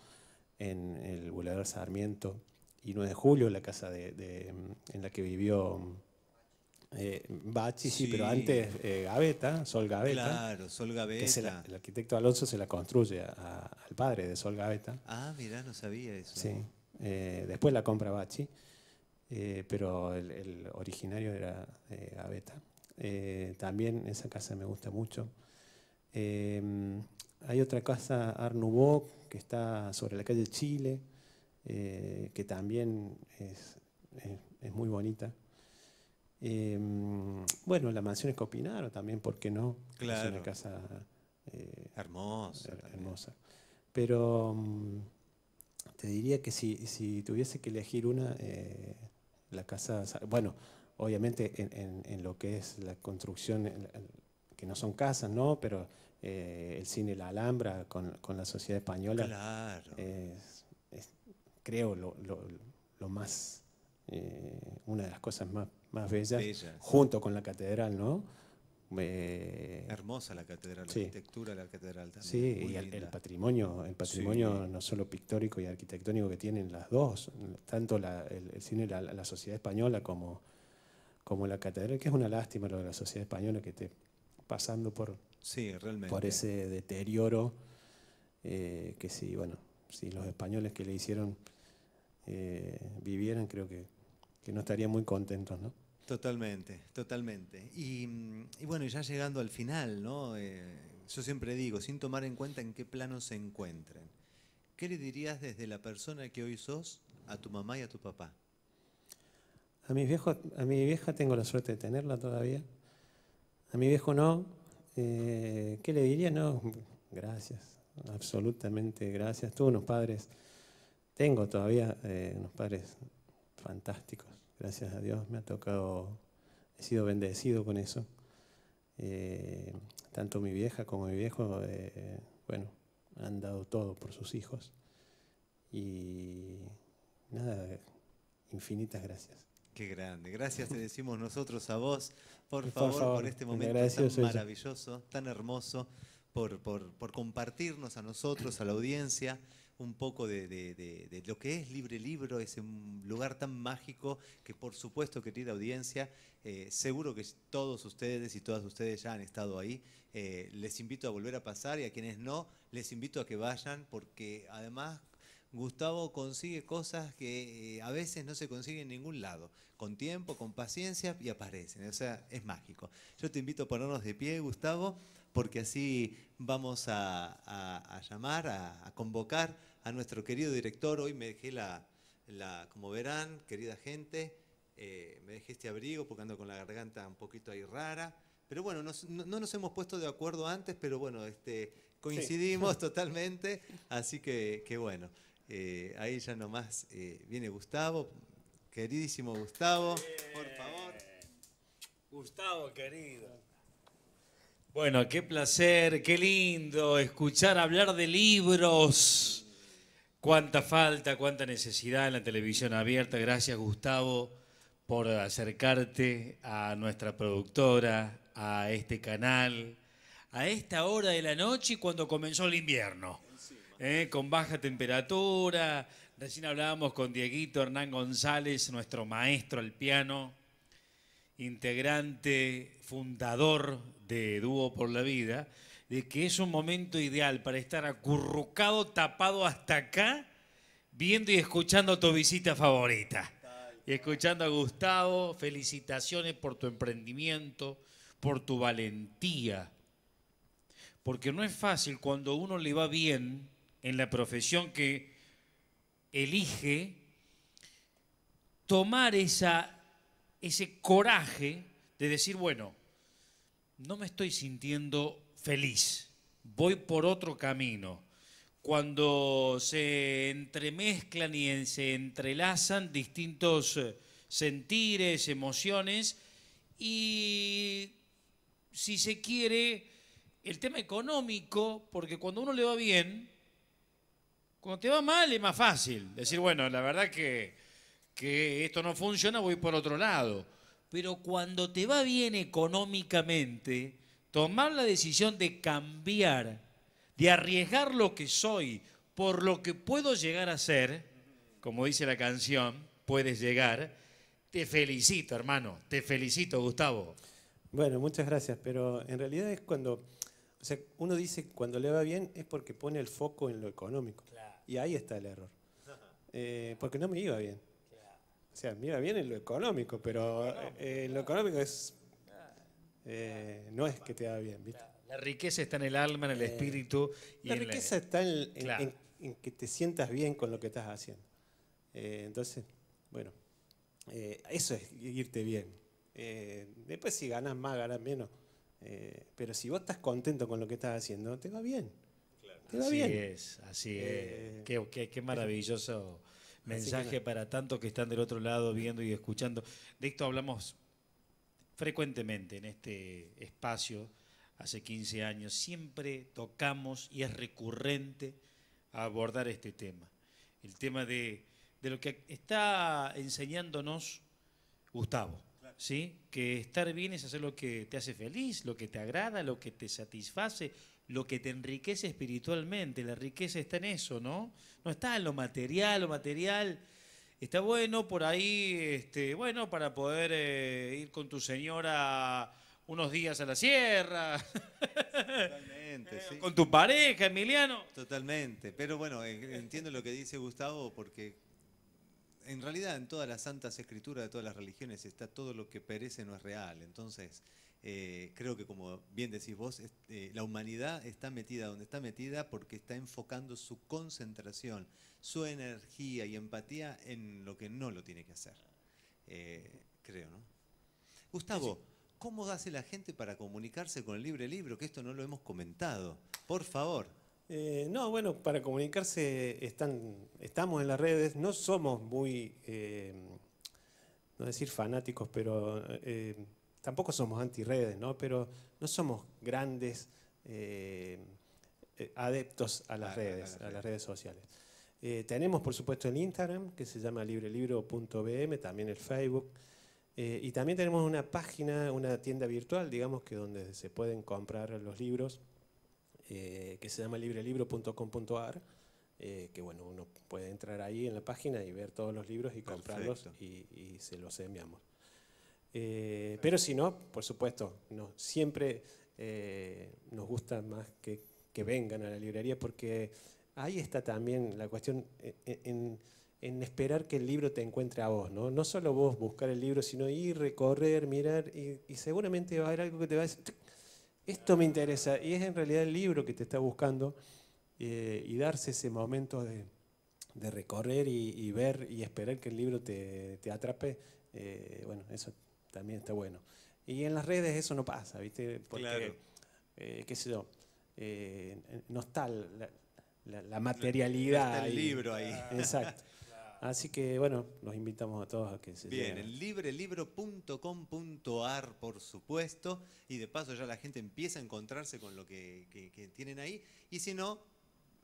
en el Boulevard Sarmiento y 9 de julio, la casa en la que vivió eh, Bachi, sí. pero antes eh, Gaveta, Sol Gaveta. Claro, Sol Gaveta. el arquitecto Alonso se la construye al padre de Sol Gaveta. Ah, mirá, no sabía eso. Sí. Eh, después la compra Bachi, pero el, originario era Gaveta. también esa casa me gusta mucho. hay otra casa, Arnoubo que está sobre la calle Chile eh, que también es, es, muy bonita. Em, bueno, la mansión Escopinaro también, ¿por qué no? Es una casa eh, hermosa. hermosa. Pero mm, te diría que si, si, tuviese que elegir una, eh, la casa, bueno, obviamente en, en, lo que es la construcción, que no son casas, ¿no? Pero el cine La Alhambra con, la sociedad española creo, lo, lo, más, eh, una de las cosas más, bellas, junto con la catedral, ¿no? Hermosa la catedral, la arquitectura de la catedral también. Sí, y el, patrimonio, el patrimonio no solo pictórico y arquitectónico que tienen las dos, tanto el, cine, la, la, sociedad española como, como la catedral, que es una lástima lo de la sociedad española que esté pasando por, sí, realmente. ese deterioro eh, que sí, bueno, si los españoles que le hicieron eh, vivieran, creo que, no estarían muy contentos, ¿no? Totalmente, totalmente. Y, mm, bueno, ya llegando al final, ¿no? Eh, yo siempre digo, sin tomar en cuenta en qué plano se encuentren, ¿qué le dirías desde la persona que hoy sos a tu mamá y a tu papá? A mi, viejo, a mi vieja tengo la suerte de tenerla todavía. A mi viejo no. Eh, ¿Qué le diría? No, gracias, absolutamente gracias. Tuve unos padres tengo todavía eh, unos padres fantásticos, gracias a Dios me ha tocado, he sido bendecido con eso. Eh, tanto mi vieja como mi viejo, eh, bueno, han dado todo por sus hijos. Y nada, infinitas gracias. Qué grande. Gracias te decimos nosotros a vos, por, favor, por, este momento tan maravilloso, tan hermoso, por compartirnos a nosotros, a la audiencia un poco de, lo que es Libre Libro, ese lugar tan mágico que por supuesto, tiene audiencia, eh, seguro que todos ustedes y todas ustedes ya han estado ahí. Eh, les invito a volver a pasar y a quienes no, les invito a que vayan porque además Gustavo consigue cosas que eh, a veces no se consiguen en ningún lado. Con tiempo, con paciencia y aparecen. O sea, es mágico. Yo te invito a ponernos de pie, Gustavo porque así vamos a, llamar, a, convocar a nuestro querido director. Hoy me dejé la, como verán, querida gente, eh, me dejé este abrigo porque ando con la garganta un poquito ahí rara. Pero bueno, no, nos hemos puesto de acuerdo antes, pero bueno, este, coincidimos totalmente, así que, bueno. Eh, ahí ya nomás eh, viene Gustavo, queridísimo Gustavo, por favor. Gustavo, querido. Bueno, qué placer, qué lindo escuchar hablar de libros. Cuánta falta, cuánta necesidad en la televisión abierta. Gracias, Gustavo, por acercarte a nuestra productora, a este canal, a esta hora de la noche cuando comenzó el invierno, ¿eh? con baja temperatura. Recién hablábamos con Dieguito Hernán González, nuestro maestro al piano integrante fundador de Dúo por la Vida, de que es un momento ideal para estar acurrucado, tapado hasta acá, viendo y escuchando tu visita favorita. Y escuchando a Gustavo, felicitaciones por tu emprendimiento, por tu valentía. Porque no es fácil cuando uno le va bien en la profesión que elige tomar esa ese coraje de decir, bueno, no me estoy sintiendo feliz, voy por otro camino. Cuando se entremezclan y se entrelazan distintos eh, sentires, emociones, y si se quiere, el tema económico, porque cuando uno le va bien, cuando te va mal es más fácil decir, bueno, la verdad que que esto no funciona, voy por otro lado. Pero cuando te va bien económicamente, tomar la decisión de cambiar, de arriesgar lo que soy por lo que puedo llegar a ser, como dice la canción, puedes llegar, te felicito, hermano, te felicito, Gustavo. Bueno, muchas gracias, pero en realidad es cuando, o sea, uno dice cuando le va bien es porque pone el foco en lo económico. Y ahí está el error. Eh, porque no me iba bien. O sea, mira bien en lo económico, pero eh, en lo económico es eh, no es que te da bien, La riqueza está en el alma, en el eh, espíritu. la riqueza está en, que te sientas bien con lo que estás haciendo. entonces, bueno, eso es irte bien. después si ganas más, ganas menos. pero si vos estás contento con lo que estás haciendo, te va bien. así es, así es. Qué, qué, qué maravilloso mensaje para tantos que están del otro lado viendo y escuchando. De esto hablamos frecuentemente en este espacio, hace 15 años, siempre tocamos y es recurrente abordar este tema. El tema de, lo que está enseñándonos Gustavo, ¿sí? que estar bien es hacer lo que te hace feliz, lo que te agrada, lo que te satisface, lo que te enriquece espiritualmente. La riqueza está en eso, ¿no? No está en lo material, lo material. Está bueno por ahí, este, bueno, para poder eh, ir con tu señora unos días a la sierra. Totalmente, sí. Con tu pareja, Emiliano. Totalmente. Pero bueno, entiendo lo que dice Gustavo porque en realidad en todas las santas escrituras de todas las religiones está todo lo que perece no es real. Entonces, eh, creo que como bien decís vos, eh, la humanidad está metida donde está metida porque está enfocando su concentración, su energía y empatía en lo que no lo tiene que hacer. Eh, creo, ¿no? Gustavo, ¿cómo hace la gente para comunicarse con el Libre Libro? Que esto no lo hemos comentado. Por favor. no, bueno, para comunicarse están, estamos en las redes, no somos muy, no decir fanáticos, pero tampoco somos redes, ¿no? pero no somos grandes eh, eh, adeptos a las, redes, a las redes sociales. Eh, tenemos, por supuesto, el Instagram, que se llama librelibro.bm, también el Facebook. y también tenemos una página, una tienda virtual, digamos, que donde se pueden comprar los libros, que se llama librelibro.com.ar, que bueno, uno puede entrar ahí en la página y ver todos los libros y comprarlos y se los enviamos. Eh, pero si no, por supuesto, siempre eh, nos gusta más que, vengan a la librería porque ahí está también la cuestión eh, en, esperar que el libro te encuentre a vos, ¿no? solo vos buscar el libro, sino ir, recorrer, mirar y, seguramente va a haber algo que te va a decir, esto me interesa y es en realidad el libro que te está buscando y darse ese momento de, recorrer y, ver y esperar que el libro te, te atrape, bueno, eso también está bueno. Y en las redes eso no pasa, ¿viste? Porque, eh, qué sé yo, eh, no está la, materialidad. No el libro ahí. Exacto. Así que bueno, los invitamos a todos a que se Bien, el librelibro.com.ar por supuesto, y de paso ya la gente empieza a encontrarse con lo que, que tienen ahí, y si no,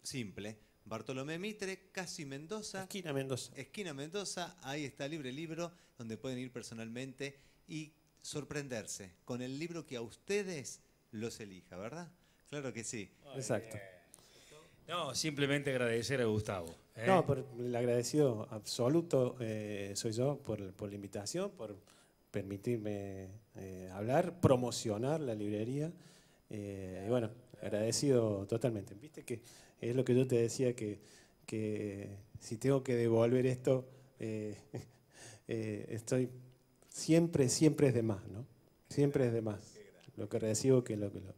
simple, Bartolomé Mitre, Casi Mendoza. Esquina Mendoza. Esquina Mendoza, ahí está Libre Libro, donde pueden ir personalmente y sorprenderse con el libro que a ustedes los elija, ¿verdad? Claro que sí. Exacto. No, simplemente agradecer a Gustavo. ¿eh? No, el agradecido absoluto eh, soy yo por, la invitación, por permitirme eh, hablar, promocionar la librería. y bueno, agradecido totalmente. Viste que es lo que yo te decía, que, que si tengo que devolver esto, estoy siempre, siempre es de más, ¿no? Siempre es de más. Lo que recibo que lo que lo.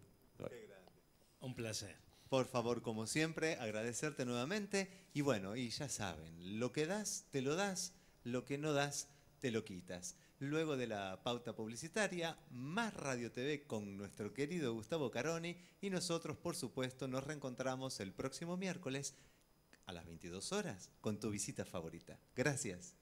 Un placer. Por favor, como siempre, agradecerte nuevamente. Y bueno, y ya saben, lo que das, te lo das, lo que no das, te lo quitas. Luego de la pauta publicitaria, más Radio TV con nuestro querido Gustavo Caroni y nosotros, por supuesto, nos reencontramos el próximo miércoles a las 22 horas con tu visita favorita. Gracias.